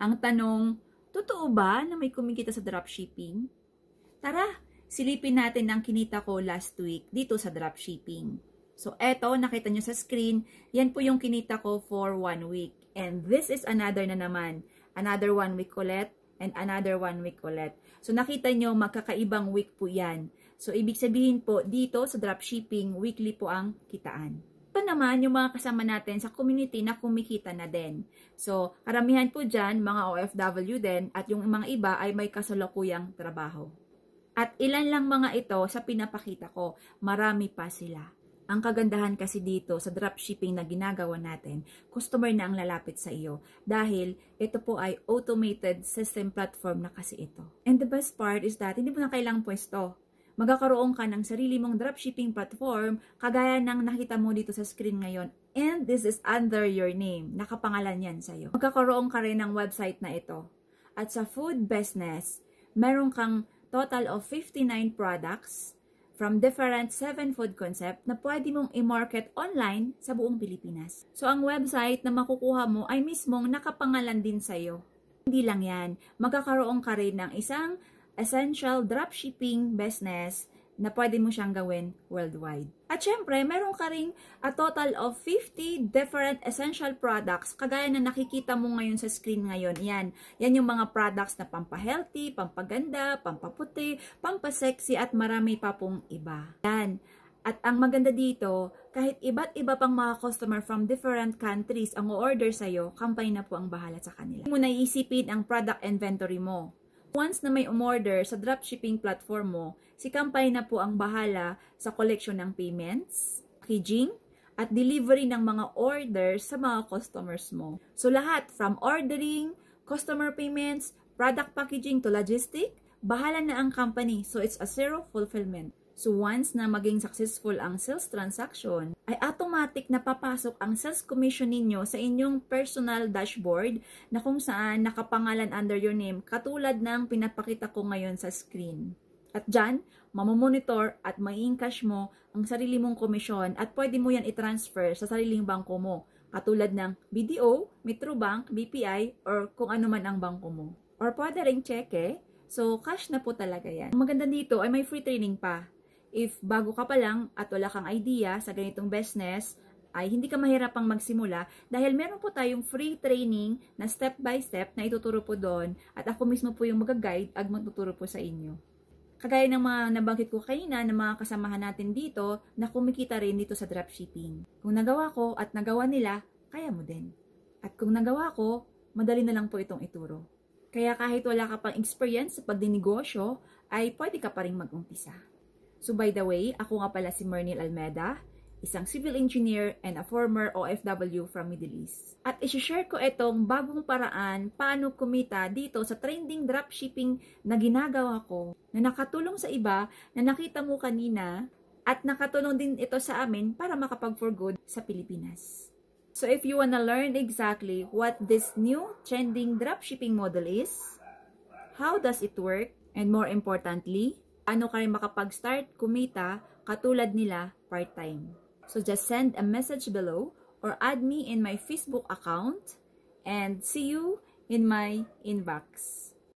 Ang tanong, totoo ba na may kumikita sa dropshipping? Tara, silipin natin ang kinita ko last week dito sa dropshipping. So, eto, nakita nyo sa screen, yan po yung kinita ko for one week. And this is another na naman. Another one week ulit and another one week ulit. So, nakita nyo, magkakaibang week po yan. So, ibig sabihin po, dito sa dropshipping, weekly po ang kitaan pa naman yung mga kasama natin sa community na kumikita na din. So, karamihan po dyan, mga OFW din at yung mga iba ay may kasalukuyang trabaho. At ilan lang mga ito sa pinapakita ko, marami pa sila. Ang kagandahan kasi dito sa dropshipping na ginagawa natin, customer na ang lalapit sa iyo dahil ito po ay automated system platform na kasi ito. And the best part is that hindi mo na kailang pwesto magkakaroon ka ng sarili mong dropshipping platform kagaya ng nakita mo dito sa screen ngayon. And this is under your name. Nakapangalan yan sa'yo. Magkakaroon ka rin ng website na ito. At sa food business, meron kang total of 59 products from different 7 food concept na pwede mong i-market online sa buong Pilipinas. So, ang website na makukuha mo ay mismong nakapangalan din sa'yo. Hindi lang yan, magkakaroon ka rin ng isang essential dropshipping business na pwede mo siyang gawin worldwide. At syempre, meron ka rin a total of 50 different essential products kagaya na nakikita mo ngayon sa screen ngayon. Yan, yan yung mga products na pampahealthy, pampaganda, pampaputi, pampasexy at marami pa pong iba. Yan. At ang maganda dito, kahit iba't iba pang mga customer from different countries ang o-order sa'yo, kampay na po ang bahala sa kanila. Hindi mo naiisipin ang product inventory mo Once na may umorder sa dropshipping platform mo, si company na po ang bahala sa collection ng payments, packaging, at delivery ng mga orders sa mga customers mo. So lahat from ordering, customer payments, product packaging to logistic, bahala na ang company. So it's a zero fulfillment. So once na maging successful ang sales transaction, ay automatic na papasok ang sales commission ninyo sa inyong personal dashboard na kung saan nakapangalan under your name katulad ng pinapakita ko ngayon sa screen. At dyan, mamomonitor at may encash mo ang sarili mong komisyon at pwede mo yan i-transfer sa sariling bangko mo katulad ng BDO, Metrobank, BPI, or kung ano man ang bangko mo. Or pwede rin cheque, eh? so cash na po talaga yan. Ang maganda dito ay may free training pa If bago ka pa lang at wala kang idea sa ganitong business, ay hindi ka mahirap pang magsimula dahil meron po tayong free training na step by step na ituturo po doon at ako mismo po yung mag-guide at magtuturo po sa inyo. Kagaya ng mga nabanggit ko kanina ng mga kasamahan natin dito na kumikita rin dito sa dropshipping. Kung nagawa ko at nagawa nila, kaya mo din. At kung nagawa ko, madali na lang po itong ituro. Kaya kahit wala ka pang experience sa pagdinegosyo, ay pwede ka pa rin mag-umpisa. So by the way, ako nga pala si Mernil Almeda, isang civil engineer and a former OFW from Middle East. At isi-share ko itong bagong paraan paano kumita dito sa trending dropshipping na ginagawa ko na nakatulong sa iba na nakita mo kanina at nakatulong din ito sa amin para makapag-for good sa Pilipinas. So if you wanna learn exactly what this new trending dropshipping model is, how does it work, and more importantly, ano ka rin makapag-start kumita katulad nila part-time. So just send a message below or add me in my Facebook account and see you in my inbox.